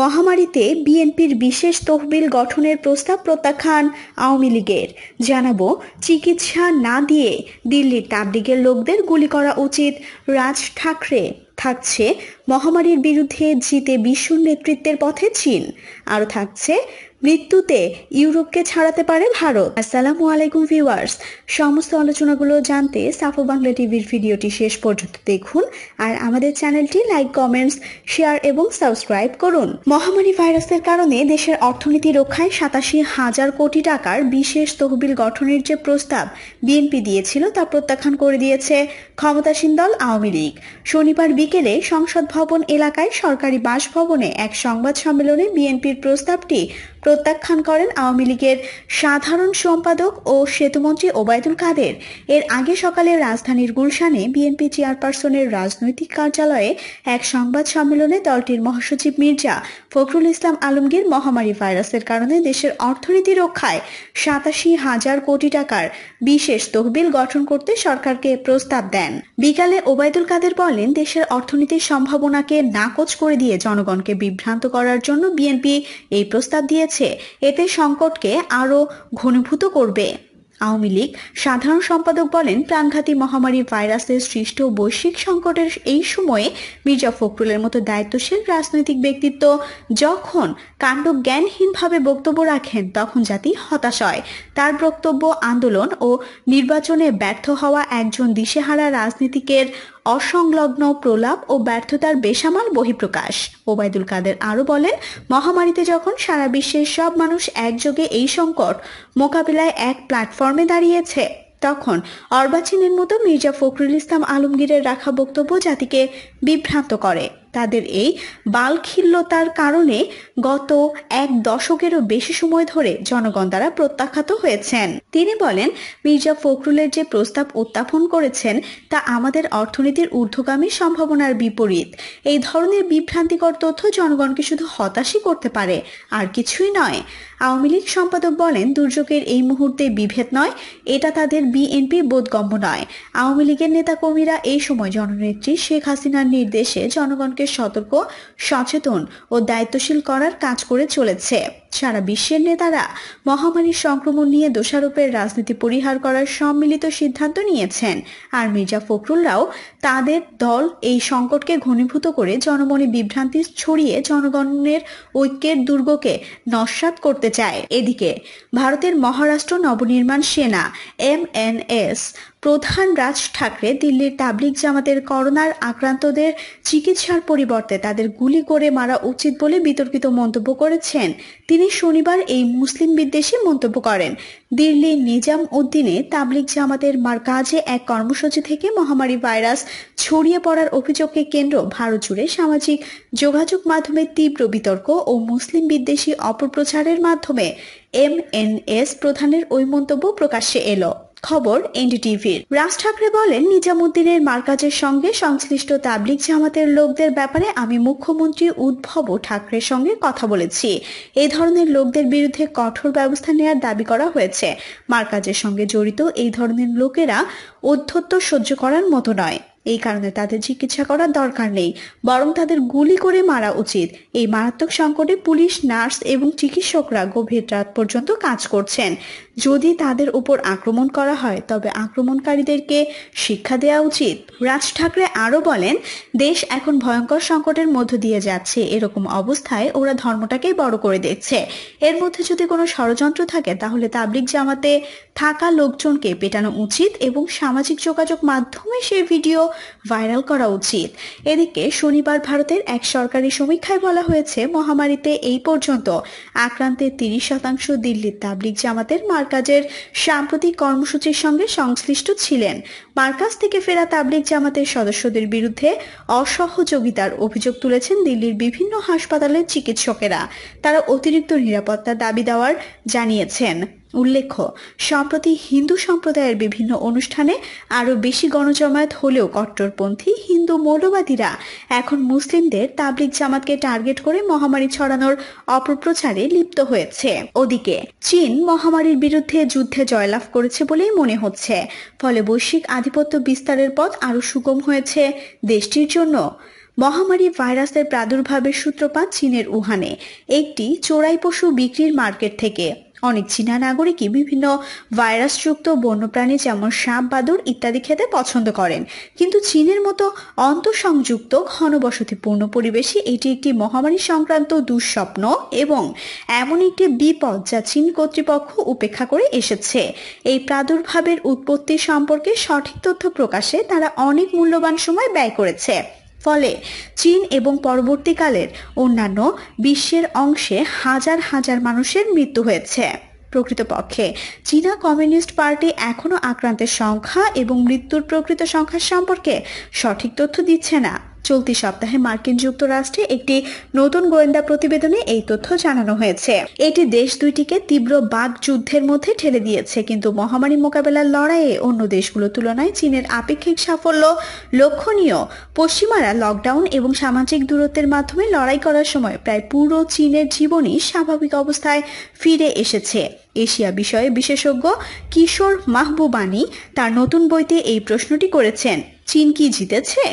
মহামারীতে বিএনপির বিশেষ তহবিল গঠনের প্রস্তাব প্রত্যাখ্যান আওয়ামী লীগের জানাবো চিকিৎসা না দিয়ে দিল্লির তাবলিগের লোকদের গুলি করা উচিত রাজ ঠাকরে থাকছে মহামারীর বিরুদ্ধে জিতে বিশ্ব নেতৃত্বের পথে চীন আরও থাকছে মৃত্যুতে ইউরোপকে ছাড়াতে পারে ভারত আসসালামু আলাইকুম ভিউয়ার্স সমস্ত আলোচনাগুলো জানতে সাফো বাংলা টিভির ভিডিওটি শেষ পর্যন্ত দেখুন আর আমাদের চ্যানেলটি লাইক কমেন্টস শেয়ার এবং সাবস্ক্রাইব করুন মহামারী ভাইরাসের কারণে দেশের অর্থনীতি রক্ষায় সাতাশি হাজার কোটি টাকার বিশেষ তহবিল গঠনের যে প্রস্তাব বিএনপি দিয়েছিল তা প্রত্যাখ্যান করে দিয়েছে ক্ষমতাসীন দল আওয়ামী লীগ শনিবার বিকেলে সংসদ ভবন এলাকায় সরকারি বাসভবনে এক সংবাদ সম্মেলনে বিএনপির প্রস্তাবটি প্রত্যাখ্যান করেন আওয়ামী লীগের সাধারণ সম্পাদক ও সেতুমন্ত্রী ওবায়দুল কাদের এর আগে সকালে রাজধানীর গুলশানে বিএনপি চেয়ারপারসনের রাজনৈতিক কার্যালয়ে এক সংবাদ সম্মেলনে দলটির মহাসচিব মির্জা ফখরুল ইসলাম আলমগীর মহামারী ভাইরাসের কারণে দেশের অর্থনীতি রক্ষায় সাতাশি হাজার কোটি টাকার বিশেষ তহবিল গঠন করতে সরকারকে প্রস্তাব দেন বিকালে ওবায়দুল কাদের বলেন দেশের অর্থনীতির সম্ভাবনাকে নাকচ করে দিয়ে জনগণকে বিভ্রান্ত করার জন্য বিএনপি এই প্রস্তাব দিয়েছে হচ্ছে এতে সংকটকে আরও ঘনীভূত করবে আওয়ামী লীগ সাধারণ সম্পাদক বলেন প্রাণঘাতী মহামারী ভাইরাসের সৃষ্ট বৈশ্বিক সংকটের এই সময়ে মির্জা ফখরুলের মতো দায়িত্বশীল রাজনৈতিক ব্যক্তিত্ব যখন কাণ্ড জ্ঞানহীনভাবে বক্তব্য রাখেন তখন জাতি হতাশ হয় তার বক্তব্য আন্দোলন ও নির্বাচনে ব্যর্থ হওয়া একজন দিশেহারা রাজনীতিকের অসংলগ্ন প্রলাপ ও ব্যর্থতার বেসামাল বহিঃপ্রকাশ ওবায়দুল কাদের আরও বলেন মহামারীতে যখন সারা বিশ্বের সব মানুষ একযোগে এই সংকট মোকাবিলায় এক প্ল্যাটফর্মে দাঁড়িয়েছে তখন অর্বাচীনের মতো মির্জা ফখরুল ইসলাম আলমগীরের রাখা বক্তব্য জাতিকে বিভ্রান্ত করে তাদের এই বালখিল্যতার কারণে গত এক দশকেরও বেশি সময় ধরে জনগণ দ্বারা প্রত্যাখ্যাত হয়েছেন তিনি বলেন মির্জা ফখরুলের যে প্রস্তাব উত্থাপন করেছেন তা আমাদের অর্থনীতির ঊর্ধ্বগামী সম্ভাবনার বিপরীত এই ধরনের বিভ্রান্তিকর তথ্য জনগণকে শুধু হতাশই করতে পারে আর কিছুই নয় আওয়ামী লীগ সম্পাদক বলেন দুর্যোগের এই মুহূর্তে বিভেদ নয় এটা তাদের বিএনপি বোধগম্য নয় আওয়ামী লীগের নেতাকর্মীরা এই সময় জননেত্রী শেখ হাসিনার নির্দেশে জনগণকে সতর্ক সচেতন ও দায়িত্বশীল করার কাজ করে চলেছে সারা বিশ্বের নেতারা মহামারীর সংক্রমণ নিয়ে দোষারোপের রাজনীতি পরিহার করার সম্মিলিত সিদ্ধান্ত নিয়েছেন আর মির্জা ফখরুলরাও তাদের দল এই সংকটকে ঘনীভূত করে জনমনে বিভ্রান্তি ছড়িয়ে জনগণের ঐক্যের দুর্গকে নস্বাত করতে চায় এদিকে ভারতের মহারাষ্ট্র নবনির্মাণ সেনা এম এন এস প্রধান রাজ ঠাকরে দিল্লির তাবলিক জামাতের করোনার আক্রান্তদের চিকিৎসার পরিবর্তে তাদের গুলি করে মারা উচিত বলে বিতর্কিত মন্তব্য করেছেন তিনি তিনি শনিবার এই মুসলিম বিদ্বেষী মন্তব্য করেন দিল্লির নিজাম উদ্দিনে তাবলিক জামাতের মার্কাজে এক কর্মসূচি থেকে মহামারী ভাইরাস ছড়িয়ে পড়ার অভিযোগকে কেন্দ্র ভারত জুড়ে সামাজিক যোগাযোগ মাধ্যমে তীব্র বিতর্ক ও মুসলিম বিদ্বেষী অপপ্রচারের মাধ্যমে এমএনএস প্রধানের ওই মন্তব্য প্রকাশ্যে এলো খবর এনডিটিভির রাজ ঠাকরে বলেন নিজামুদ্দিনের মার্কাজের সঙ্গে সংশ্লিষ্ট তাবলিক জামাতের লোকদের ব্যাপারে আমি মুখ্যমন্ত্রী উদ্ভব ঠাকরের সঙ্গে কথা বলেছি এই ধরনের লোকদের বিরুদ্ধে কঠোর ব্যবস্থা নেওয়ার দাবি করা হয়েছে মার্কাজের সঙ্গে জড়িত এই ধরনের লোকেরা অধ্যত্ত সহ্য করার মতো নয় এই কারণে তাদের চিকিৎসা করার দরকার নেই বরং তাদের গুলি করে মারা উচিত এই মারাত্মক সংকটে পুলিশ নার্স এবং চিকিৎসকরা গভীর রাত পর্যন্ত কাজ করছেন যদি তাদের উপর আক্রমণ করা হয় তবে আক্রমণকারীদেরকে শিক্ষা দেওয়া উচিত রাজ ঠাকরে আরও বলেন দেশ এখন ভয়ঙ্কর সংকটের মধ্য দিয়ে যাচ্ছে এরকম অবস্থায় ওরা ধর্মটাকেই বড় করে দেখছে এর মধ্যে যদি কোনো ষড়যন্ত্র থাকে তাহলে তাবলিক জামাতে থাকা লোকজনকে পেটানো উচিত এবং সামাজিক যোগাযোগ মাধ্যমে সেই ভিডিও ভাইরাল করা উচিত এদিকে শনিবার ভারতের এক সরকারি সমীক্ষায় বলা হয়েছে মহামারীতে এই পর্যন্ত আক্রান্তের তিরিশ শতাংশ দিল্লির তাবলিক জামাতের মার মার্কাজের সাম্প্রতিক কর্মসূচির সঙ্গে সংশ্লিষ্ট ছিলেন মার্কাজ থেকে ফেরা তাবলিক জামাতের সদস্যদের বিরুদ্ধে অসহযোগিতার অভিযোগ তুলেছেন দিল্লির বিভিন্ন হাসপাতালের চিকিৎসকেরা তারা অতিরিক্ত নিরাপত্তা দাবি দেওয়ার জানিয়েছেন উল্লেখ্য সম্প্রতি হিন্দু সম্প্রদায়ের বিভিন্ন অনুষ্ঠানে আরও বেশি গণজমায়েত হলেও কট্টরপন্থী হিন্দু মৌলবাদীরা এখন মুসলিমদের তাবলিক জামাতকে টার্গেট করে মহামারী ছড়ানোর অপপ্রচারে লিপ্ত হয়েছে ওদিকে চীন মহামারীর বিরুদ্ধে যুদ্ধে জয়লাভ করেছে বলেই মনে হচ্ছে ফলে বৈশ্বিক আধিপত্য বিস্তারের পথ আরও সুগম হয়েছে দেশটির জন্য মহামারী ভাইরাসের প্রাদুর্ভাবের সূত্রপাত চীনের উহানে একটি চোরাই পশু বিক্রির মার্কেট থেকে অনেক চীনা নাগরিকই বিভিন্ন ভাইরাসযুক্ত বন্যপ্রাণী যেমন সাপ বাদুর ইত্যাদি খেতে পছন্দ করেন কিন্তু চীনের মতো অন্তঃসংযুক্ত ঘনবসতিপূর্ণ পরিবেশে এটি একটি মহামারী সংক্রান্ত দুঃস্বপ্ন এবং এমন একটি বিপদ যা চীন কর্তৃপক্ষ উপেক্ষা করে এসেছে এই প্রাদুর্ভাবের উৎপত্তি সম্পর্কে সঠিক তথ্য প্রকাশে তারা অনেক মূল্যবান সময় ব্যয় করেছে ফলে চীন এবং পরবর্তীকালের অন্যান্য বিশ্বের অংশে হাজার হাজার মানুষের মৃত্যু হয়েছে প্রকৃতপক্ষে চীনা কমিউনিস্ট পার্টি এখনও আক্রান্তের সংখ্যা এবং মৃত্যুর প্রকৃত সংখ্যা সম্পর্কে সঠিক তথ্য দিচ্ছে না চলতি সপ্তাহে মার্কিন যুক্তরাষ্ট্রে একটি নতুন গোয়েন্দা প্রতিবেদনে এই তথ্য জানানো হয়েছে এটি দেশ দুইটিকে তীব্র বাঘ যুদ্ধের মধ্যে ঠেলে দিয়েছে কিন্তু মহামারী মোকাবেলার লড়াইয়ে অন্য দেশগুলোর তুলনায় চীনের আপেক্ষিক সাফল্য লক্ষণীয় পশ্চিমারা লকডাউন এবং সামাজিক দূরত্বের মাধ্যমে লড়াই করার সময় প্রায় পুরো চীনের জীবনই স্বাভাবিক অবস্থায় ফিরে এসেছে এশিয়া বিষয়ে বিশেষজ্ঞ কিশোর মাহবুবানি তার নতুন বইতে এই প্রশ্নটি করেছেন চীন কি জিতেছে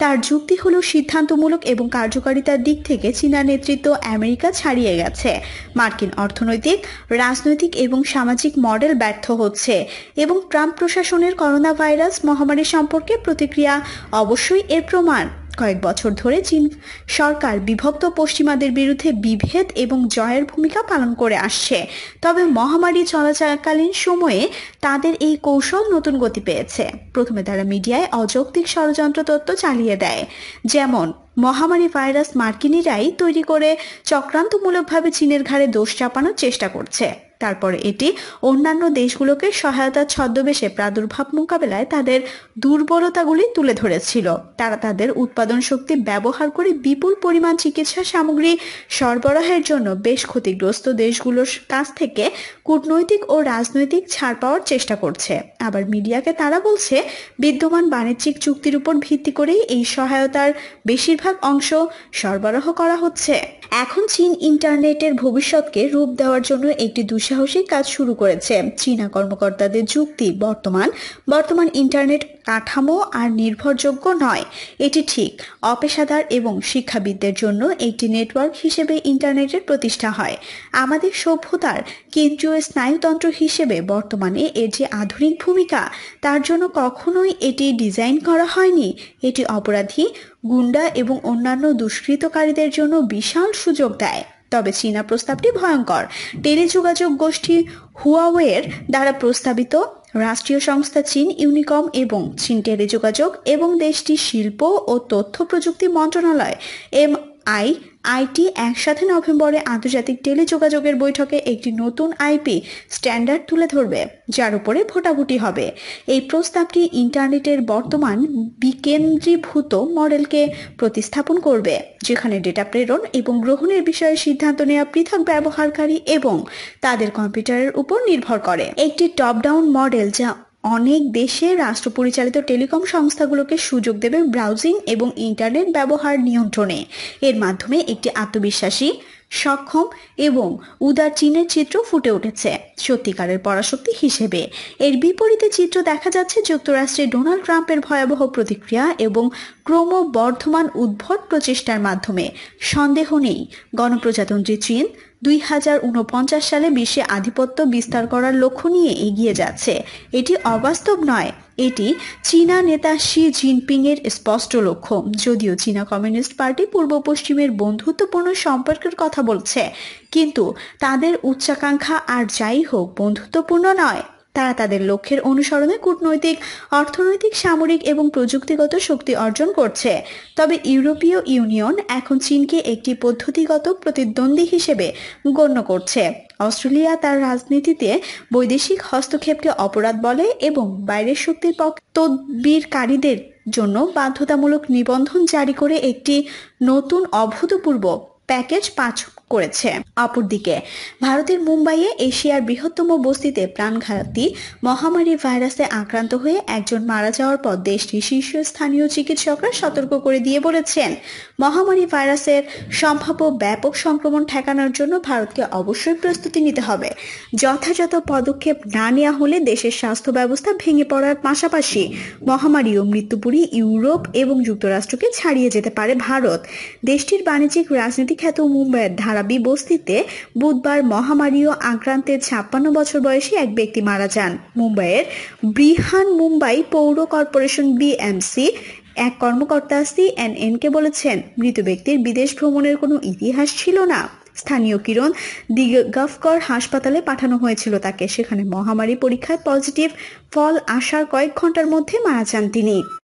তার যুক্তি হলো সিদ্ধান্তমূলক এবং কার্যকারিতার দিক থেকে চীনা নেতৃত্ব আমেরিকা ছাড়িয়ে গেছে মার্কিন অর্থনৈতিক রাজনৈতিক এবং সামাজিক মডেল ব্যর্থ হচ্ছে এবং ট্রাম্প প্রশাসনের করোনা ভাইরাস মহামারী সম্পর্কে প্রতিক্রিয়া অবশ্যই এর প্রমাণ কয়েক বছর ধরে চীন সরকার বিভক্ত পশ্চিমাদের বিরুদ্ধে বিভেদ এবং জয়ের ভূমিকা পালন করে আসছে তবে মহামারী চলাচলকালীন সময়ে তাদের এই কৌশল নতুন গতি পেয়েছে প্রথমে তারা মিডিয়ায় অযৌক্তিক ষড়যন্ত্র তত্ত্ব চালিয়ে দেয় যেমন মহামারী ভাইরাস মার্কিনিরাই তৈরি করে চক্রান্তমূলকভাবে চীনের ঘাড়ে দোষ চাপানোর চেষ্টা করছে তারপর এটি অন্যান্য দেশগুলোকে সহায়তা ছদ্মবেশে প্রাদুর্ভাব মোকাবেলায় তাদের দুর্বলতাগুলি তুলে ধরেছিল তারা তাদের উৎপাদন শক্তি ব্যবহার করে বিপুল পরিমাণ চিকিৎসা সামগ্রী সরবরাহের জন্য বেশ ক্ষতিগ্রস্ত দেশগুলোর কাছ থেকে কূটনৈতিক ও রাজনৈতিক ছাড় পাওয়ার চেষ্টা করছে আবার মিডিয়াকে তারা বলছে বিদ্যমান বাণিজ্যিক চুক্তির উপর ভিত্তি করেই এই সহায়তার বেশিরভাগ অংশ সরবরাহ করা হচ্ছে এখন চীন ইন্টারনেটের ভবিষ্যৎকে রূপ দেওয়ার জন্য একটি দুঃসাহ দুঃসাহসী কাজ শুরু করেছে চীনা কর্মকর্তাদের যুক্তি বর্তমান বর্তমান ইন্টারনেট কাঠামো আর নির্ভরযোগ্য নয় এটি ঠিক অপেশাদার এবং শিক্ষাবিদদের জন্য একটি নেটওয়ার্ক হিসেবে ইন্টারনেটের প্রতিষ্ঠা হয় আমাদের সভ্যতার কেন্দ্রীয় স্নায়ুতন্ত্র হিসেবে বর্তমানে এর যে আধুনিক ভূমিকা তার জন্য কখনোই এটি ডিজাইন করা হয়নি এটি অপরাধী গুন্ডা এবং অন্যান্য দুষ্কৃতকারীদের জন্য বিশাল সুযোগ দেয় তবে চীনা প্রস্তাবটি ভয়ঙ্কর টেলিযোগাযোগ গোষ্ঠী হুয়াওয়ের দ্বারা প্রস্তাবিত রাষ্ট্রীয় সংস্থা চীন ইউনিকম এবং চীন টেলিযোগাযোগ এবং দেশটি শিল্প ও তথ্য প্রযুক্তি মন্ত্রণালয় এম আই আইটি একসাথে নভেম্বরে আন্তর্জাতিক টেলিযোগাযোগের বৈঠকে একটি নতুন আইপি স্ট্যান্ডার্ড তুলে ধরবে যার উপরে ভোটাভুটি হবে এই প্রস্তাবটি ইন্টারনেটের বর্তমান বিকেন্দ্রীভূত মডেলকে প্রতিস্থাপন করবে যেখানে ডেটা প্রেরণ এবং গ্রহণের বিষয়ে সিদ্ধান্ত নেওয়া পৃথক ব্যবহারকারী এবং তাদের কম্পিউটারের উপর নির্ভর করে একটি টপ ডাউন মডেল যা অনেক দেশে রাষ্ট্র পরিচালিত টেলিকম সংস্থাগুলোকে সুযোগ দেবে ব্রাউজিং এবং ইন্টারনেট ব্যবহার নিয়ন্ত্রণে এর মাধ্যমে একটি আত্মবিশ্বাসী সক্ষম এবং উদার চীনের চিত্র ফুটে উঠেছে সত্যিকারের পরাশক্তি হিসেবে এর বিপরীতে চিত্র দেখা যাচ্ছে যুক্তরাষ্ট্রে ডোনাল্ড ট্রাম্পের ভয়াবহ প্রতিক্রিয়া এবং ক্রমবর্ধমান উদ্ভট প্রচেষ্টার মাধ্যমে সন্দেহ নেই গণপ্রজাতন্ত্রী চীন দুই সালে বিশ্বে আধিপত্য বিস্তার করার লক্ষ্য নিয়ে এগিয়ে যাচ্ছে এটি অবাস্তব নয় এটি চীনা নেতা শি জিনপিং এর স্পষ্ট লক্ষ্য যদিও চীনা কমিউনিস্ট পার্টি পূর্ব পশ্চিমের বন্ধুত্বপূর্ণ সম্পর্কের কথা বলছে কিন্তু তাদের উচ্চাকাঙ্ক্ষা আর যাই হোক বন্ধুত্বপূর্ণ নয় তারা তাদের লক্ষ্যের অনুসরণে কূটনৈতিক অর্থনৈতিক সামরিক এবং প্রযুক্তিগত শক্তি অর্জন করছে তবে ইউরোপীয় ইউনিয়ন এখন চীনকে একটি পদ্ধতিগত প্রতিদ্বন্দ্বী হিসেবে গণ্য করছে অস্ট্রেলিয়া তার রাজনীতিতে বৈদেশিক হস্তক্ষেপকে অপরাধ বলে এবং বাইরের শক্তির পক্ষ তদ্বিরকারীদের জন্য বাধ্যতামূলক নিবন্ধন জারি করে একটি নতুন অভূতপূর্ব প্যাকেজ পাঁচ করেছে অপরদিকে ভারতের মুম্বাইয়ে এশিয়ার বৃহত্তম বস্তিতে প্রাণঘাতী মহামারী ভাইরাসে আক্রান্ত হয়ে একজন মারা যাওয়ার পর দেশটির শীর্ষস্থানীয় চিকিৎসকরা সতর্ক করে দিয়ে বলেছেন মহামারী ভাইরাসের সম্ভাব্য ব্যাপক সংক্রমণ ঠেকানোর জন্য ভারতকে অবশ্যই প্রস্তুতি নিতে হবে যথাযথ পদক্ষেপ না নেওয়া হলে দেশের স্বাস্থ্য ব্যবস্থা ভেঙে পড়ার পাশাপাশি মহামারী ও মৃত্যুপুরী ইউরোপ এবং যুক্তরাষ্ট্রকে ছাড়িয়ে যেতে পারে ভারত দেশটির বাণিজ্যিক রাজনীতি খ্যাত মুম্বাইয়ের ধারাবি বস্তিতে বুধবার মহামারী ও আক্রান্তের ছাপ্পান্ন বছর বয়সী এক ব্যক্তি মারা যান মুম্বাইয়ের বৃহান মুম্বাই পৌর কর্পোরেশন বিএমসি এক কর্মকর্তা সি এন এনকে বলেছেন মৃত ব্যক্তির বিদেশ ভ্রমণের কোনো ইতিহাস ছিল না স্থানীয় কিরণ দিগাফকর হাসপাতালে পাঠানো হয়েছিল তাকে সেখানে মহামারী পরীক্ষায় পজিটিভ ফল আসার কয়েক ঘন্টার মধ্যে মারা যান তিনি